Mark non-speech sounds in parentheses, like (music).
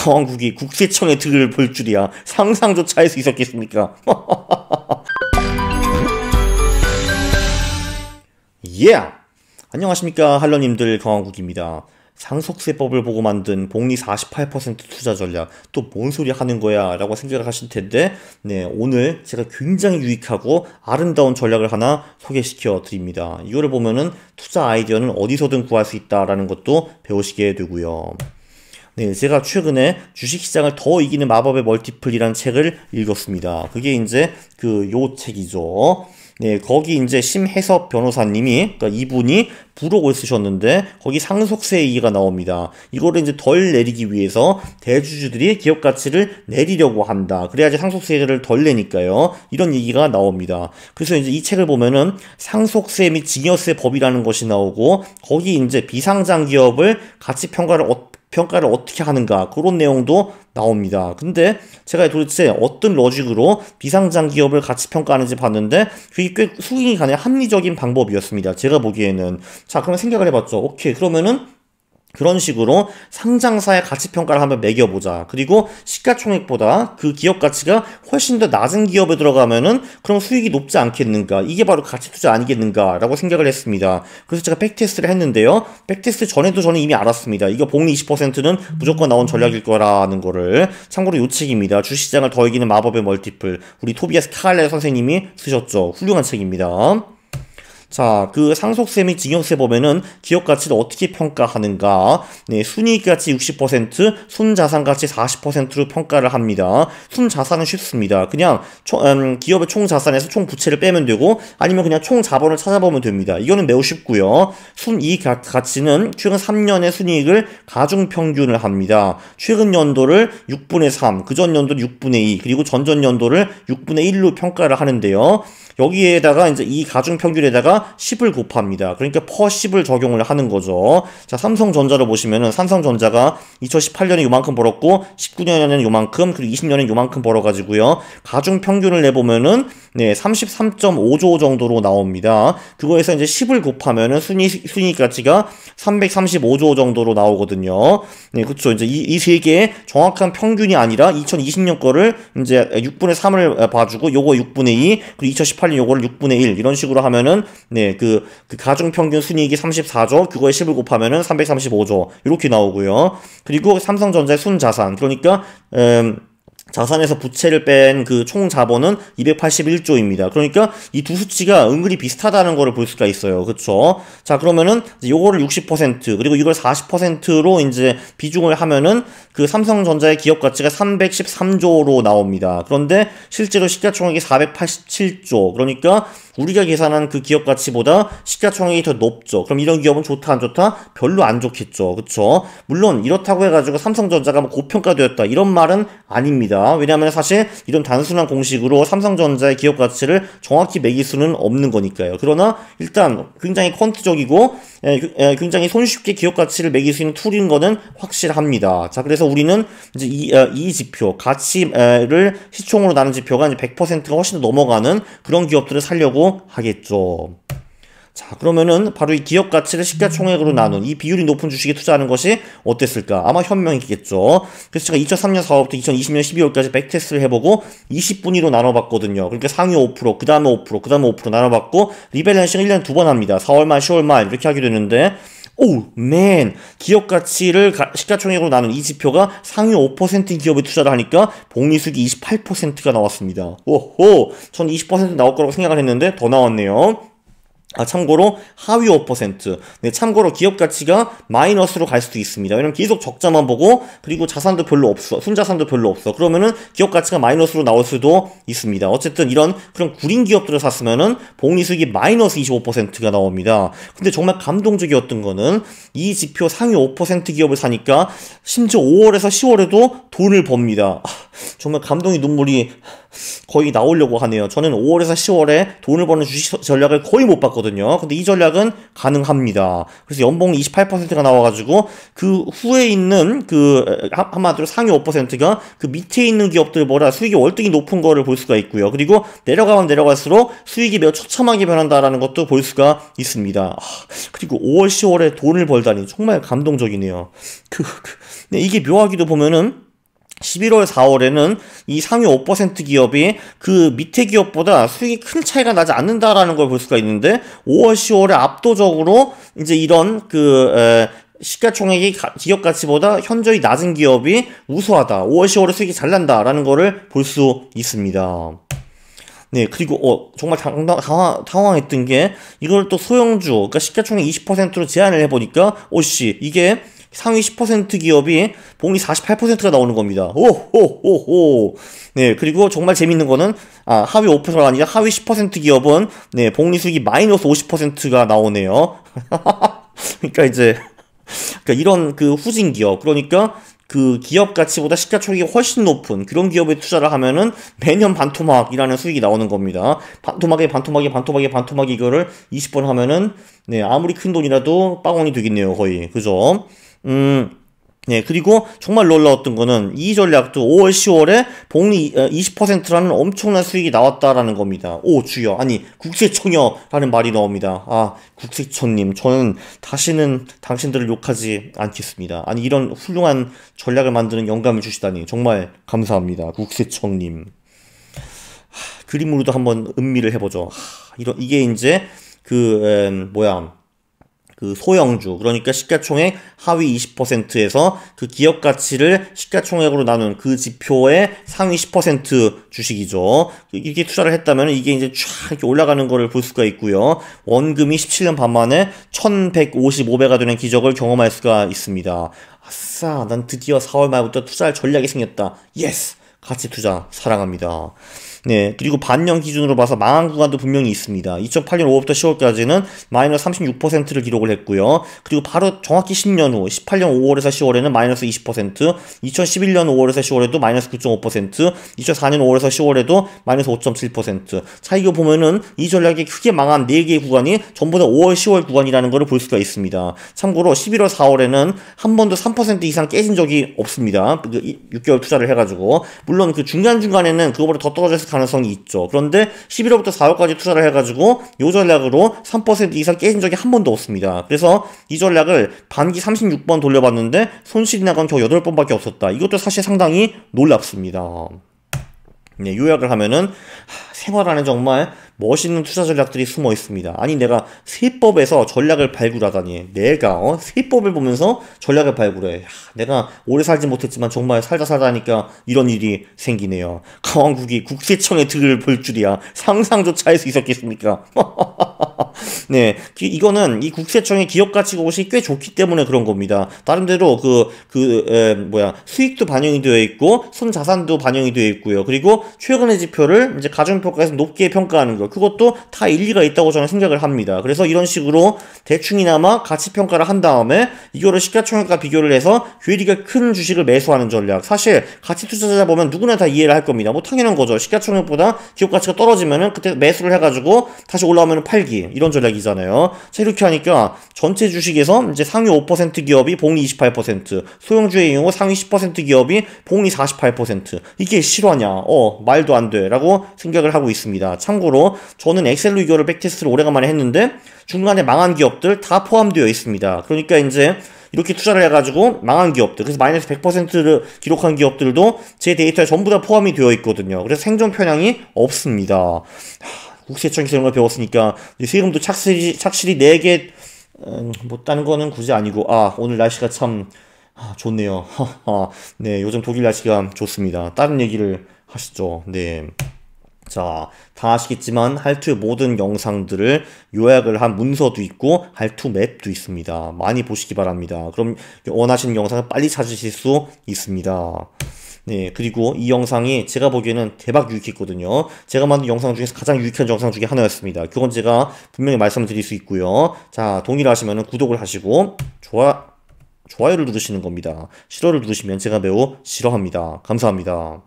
강원국이 국세청의 득을 볼 줄이야 상상조차 할 수 있었겠습니까? (laughs) 예! yeah. 안녕하십니까 할러님들 강원국입니다. 상속세법을 보고 만든 복리 48% 투자 전략 또 뭔 소리 하는 거야 라고 생각을 하실 텐데 네 오늘 제가 굉장히 유익하고 아름다운 전략을 하나 소개시켜 드립니다 이거를 보면은 투자 아이디어는 어디서든 구할 수 있다라는 것도 배우시게 되고요 네, 제가 최근에 주식시장을 더 이기는 마법의 멀티플이라는 책을 읽었습니다. 그게 이제 그 요 책이죠. 네, 거기 이제 심혜섭 변호사님이, 그러니까 이분이 부록을 쓰셨는데, 거기 상속세 얘기가 나옵니다. 이거를 이제 덜 내리기 위해서 대주주들이 기업 가치를 내리려고 한다. 그래야지 상속세를 덜 내니까요. 이런 얘기가 나옵니다. 그래서 이제 이 책을 보면은 상속세 및 증여세 법이라는 것이 나오고, 거기 이제 비상장 기업을 가치 평가를 어떻게 평가를 어떻게 하는가 그런 내용도 나옵니다. 근데 제가 도대체 어떤 로직으로 비상장 기업을 같이 평가하는지 봤는데 그게 꽤 수긍이 가는 합리적인 방법이었습니다. 제가 보기에는 자 그럼 생각을 해봤죠. 오케이 그러면은 그런 식으로 상장사의 가치 평가를 한번 매겨 보자. 그리고 시가총액보다 그 기업 가치가 훨씬 더 낮은 기업에 들어가면은 그럼 수익이 높지 않겠는가? 이게 바로 가치 투자 아니겠는가라고 생각을 했습니다. 그래서 제가 백테스트를 했는데요. 백테스트 전에도 저는 이미 알았습니다. 이거 복리 20%는 무조건 나온 전략일 거라는 거를 참고로 요 책입니다. 주시장을 식더 이기는 마법의 멀티플. 우리 토비아스 타갈레 선생님이 쓰셨죠. 훌륭한 책입니다. 자, 그 상속세 및 증여세 보면은 기업 가치를 어떻게 평가하는가? 네, 순이익 가치 60%, 순자산 가치 40%로 평가를 합니다. 순자산은 쉽습니다. 그냥 총, 음, 기업의 총 자산에서 총 부채를 빼면 되고 아니면 그냥 총 자본을 찾아보면 됩니다. 이거는 매우 쉽고요. 순이익 가치는 최근 3년의 순이익을 가중 평균을 합니다. 최근 연도를 6분의 3, 그전 연도 6분의 2, 그리고 전전 연도를 6분의 1로 평가를 하는데요. 여기에다가 이제 이 가중 평균에다가 10을 곱합니다. 그러니까 퍼 10을 적용을 하는 거죠. 자, 삼성전자를 보시면은 삼성전자가 2018년에 요만큼 벌었고 19년에는 요만큼 그리고 2 0년에는 요만큼 벌어가지고요. 가중 평균을 내보면은 네, 33.5조 정도로 나옵니다. 그거에서 이제 10을 곱하면은 순이 순이 가치가 335조 정도로 나오거든요. 네, 그쵸 이제 이세 개의 정확한 평균이 아니라 2020년 거를 이제 6분의 3을 봐주고 요거 6분의 2 그리고 2018년 요거를 6분의 1 이런 식으로 하면은 네그 그 가중 평균 순이익이 34조 그거에 10을 곱하면은 335조 이렇게 나오고요. 그리고 삼성전자의 순자산 그러니까 음 자산에서 부채를 뺀 그 총 자본은 281조입니다. 그러니까 이 두 수치가 은근히 비슷하다는 거를 볼 수가 있어요. 그렇죠? 자, 그러면은 요거를 60% 그리고 이걸 40%로 이제 비중을 하면은 그 삼성전자의 기업 가치가 313조로 나옵니다. 그런데 실제로 시가총액이 487조. 그러니까 우리가 계산한 그 기업 가치보다 시가총액이 더 높죠. 그럼 이런 기업은 좋다 안 좋다? 별로 안 좋겠죠. 그렇죠? 물론 이렇다고 해가지고 삼성전자가 뭐 고평가되었다 이런 말은 아닙니다. 왜냐하면 사실 이런 단순한 공식으로 삼성전자의 기업 가치를 정확히 매길 수는 없는 거니까요. 그러나 일단 굉장히 퀀트적이고 예, 그, 예, 굉장히 손쉽게 기업 가치를 매길 수 있는 툴인 거는 확실합니다. 자 그래서 우리는 이제 이, 어, 이 지표 가치를 시총으로 나눈 지표가 이제 100%가 훨씬 더 넘어가는 그런 기업들을 살려고 하겠죠. 자, 그러면은 바로 이 기업 가치를 시가총액으로 나눈 이 비율이 높은 주식에 투자하는 것이 어땠을까? 아마 현명이겠죠. 그래서 제가 2003년 4월부터 2020년 12월까지 백테스트를 해보고 20분위로 나눠봤거든요. 그러니까 상위 5%, 그 다음에 5%, 그 다음에 5% 나눠봤고 리밸런싱 1년 두 번 합니다. 4월말, 10월말 이렇게 하게 되는데 오맨 기업 가치를 시가총액으로 나눈 이 지표가 상위 5%인 기업에 투자를 하니까 복리수익이 28%가 나왔습니다. 오호 전 20% 나올 거라고 생각을 했는데 더 나왔네요. 아, 참고로 하위 5%. 네, 참고로 기업 가치가 마이너스로 갈 수도 있습니다. 왜냐면 계속 적자만 보고 그리고 자산도 별로 없어. 순자산도 별로 없어. 그러면은 기업 가치가 마이너스로 나올 수도 있습니다. 어쨌든 이런 그런 구린 기업들을 샀으면은 복리 수익이 마이너스 25%가 나옵니다. 근데 정말 감동적이었던 거는 이 지표 상위 5% 기업을 사니까 심지어 5월에서 10월에도 돈을 법니다. 아, 정말 감동이 눈물이 거의 나오려고 하네요. 저는 5월에서 10월에 돈을 버는 주식 전략을 거의 못 봤거든요. 나왔거든요. 근데 이 전략은 가능합니다. 그래서 연봉 28%가 나와가지고 그 후에 있는 그 한마디로 상위 5%가 그 밑에 있는 기업들 보다 수익이 월등히 높은 거를 볼 수가 있고요. 그리고 내려가면 내려갈수록 수익이 매우 처참하게 변한다라는 것도 볼 수가 있습니다. 아, 그리고 5월 10월에 돈을 벌다니 정말 감동적이네요. 그, 그 네, 이게 묘하기도 보면은 11월, 4월에는 이 상위 5% 기업이 그 밑에 기업보다 수익이 큰 차이가 나지 않는다라는 걸 볼 수가 있는데 5월, 10월에 압도적으로 이제 이런 그 에, 시가총액이 기업 가치보다 현저히 낮은 기업이 우수하다. 5월, 10월에 수익이 잘 난다라는 거를 볼 수 있습니다. 네, 그리고 어 정말 당당, 당황, 당황했던 게 이걸 또 소형주, 그러니까 시가총액 20%로 제한을 해보니까 오씨 이게 상위 10% 기업이 봉리 48%가 나오는 겁니다. 오호호호. 네, 그리고 정말 재밌는 거는 아, 하위 5%가 아니라 하위 10% 기업은 네, 복리 수익이 마이너스 50%가 나오네요. (laughs) 그러니까 이제 그러니까 이런 그 후진 기업 그러니까 그 기업 가치보다 시가총액이 훨씬 높은 그런 기업에 투자를 하면은 매년 반토막이라는 수익이 나오는 겁니다. 반토막에 반토막에 반토막에 반토막 이거를 20번 하면은 네 아무리 큰 돈이라도 빵원이 되겠네요 거의 그죠? 음, 예, 그리고 정말 놀라웠던 거는 이 전략도 5월, 10월에 복리 20%라는 어, 엄청난 수익이 나왔다라는 겁니다. 오, 주여. 아니, 국세청여라는 말이 나옵니다. 아, 국세청님, 저는 다시는 당신들을 욕하지 않겠습니다. 아니, 이런 훌륭한 전략을 만드는 영감을 주시다니. 정말 감사합니다. 국세청님. 하, 그림으로도 한번 음미를 해보죠. 하, 이런, 이게 이제 그, 음, 뭐야. 그 소형주 그러니까 시가총액 하위 20%에서 그 기업 가치를 시가총액으로 나눈 그 지표의 상위 10% 주식이죠. 이게 렇 투자를 했다면 이게 이제 촥 이렇게 올라가는 거를 볼 수가 있고요. 원금이 17년 반 만에 1155배가 되는 기적을 경험할 수가 있습니다. 아싸, 난 드디어 4월 말부터 투자할 전략이 생겼다. 예스! 가치 투자 사랑합니다. 네, 그리고 반년 기준으로 봐서 망한 구간도 분명히 있습니다. 2008년 5월부터 10월까지는 마이너스 36%를 기록을 했고요. 그리고 바로 정확히 10년 후, 18년 5월에서 10월에는 마이너스 20%, 2011년 5월에서 10월에도 마이너스 9.5%, 2004년 5월에서 10월에도 마이너스 5.7%. 차 이거 보면은 이 전략이 크게 망한 4개의 구간이 전부 다 5월, 10월 구간이라는 것을 볼 수가 있습니다. 참고로 11월, 4월에는 한 번도 3% 이상 깨진 적이 없습니다. 6개월 그 투자를 해가지고. 물론 그 중간중간에는 그거보다 더 떨어졌을 가능성이 있죠. 그런데 11월부터 4월까지 투자를 해가지고 이 전략으로 3% 이상 깨진 적이 한 번도 없습니다. 그래서 이 전략을 반기 36번 돌려봤는데 손실이 나간 겨우 8번밖에 없었다. 이것도 사실 상당히 놀랍습니다. 예, 요약을 하면은 생활 안에 정말 멋있는 투자 전략들이 숨어 있습니다. 아니 내가 세법에서 전략을 발굴하다니 내가 어? 세법을 보면서 전략을 발굴해. 야, 내가 오래 살지 못했지만 정말 살다 살다니까 이런 일이 생기네요. 강원국이 국세청의 득을 볼 줄이야 상상조차 할 수 있었겠습니까? (laughs) 네, 기, 이거는 이 국세청의 기업 가치 공식이 꽤 좋기 때문에 그런 겁니다. 나름대로 그, 그, 에, 뭐야, 수익도 반영이 되어 있고, 손자산도 반영이 되어 있고요. 그리고 최근의 지표를 이제 가중평가에서 높게 평가하는 것, 그것도 다 일리가 있다고 저는 생각을 합니다. 그래서 이런 식으로 대충이나마 가치평가를 한 다음에 이거를 시가총액과 비교를 해서 괴리가 큰 주식을 매수하는 전략. 사실 가치 투자자 보면 누구나 다 이해를 할 겁니다. 뭐 당연한 거죠. 시가총액보다 기업 가치가 떨어지면은 그때 매수를 해가지고 다시 올라오면 팔기. 이런 전략이잖아요. 자, 이렇게 하니까 전체 주식에서 이제 상위 5% 기업이 봉리 28%, 소형주의 경우 상위 10% 기업이 봉리 48%. 이게 실화냐? 어, 말도 안 돼. 라고 생각을 하고 있습니다. 참고로 저는 엑셀로 이거를 백테스트를 오래간만에 했는데 중간에 망한 기업들 다 포함되어 있습니다. 그러니까 이제 이렇게 투자를 해가지고 망한 기업들 그래서 마이너스 100%를 기록한 기업들도 제 데이터에 전부 다 포함이 되어 있거든요 그래서 생존 편향이 없습니다 국세청 기술을 배웠으니까 세금도 착실히착실히 내게 음, 못뭐 다른 거는 굳이 아니고 아 오늘 날씨가 참 아, 좋네요. (laughs) 아, 네 요즘 독일 날씨가 좋습니다. 다른 얘기를 하시죠. 네. 자, 다 아시겠지만 할투 모든 영상들을 요약을 한 문서도 있고 할투 맵도 있습니다. 많이 보시기 바랍니다. 그럼 원하시는 영상을 빨리 찾으실 수 있습니다. 네, 그리고 이 영상이 제가 보기에는 대박 유익했거든요. 제가 만든 영상 중에서 가장 유익한 영상 중에 하나였습니다. 그건 제가 분명히 말씀 드릴 수 있고요. 자, 동의를 하시면 구독을 하시고 좋아, 좋아요를 누르시는 겁니다. 싫어를 누르시면 제가 매우 싫어합니다. 감사합니다.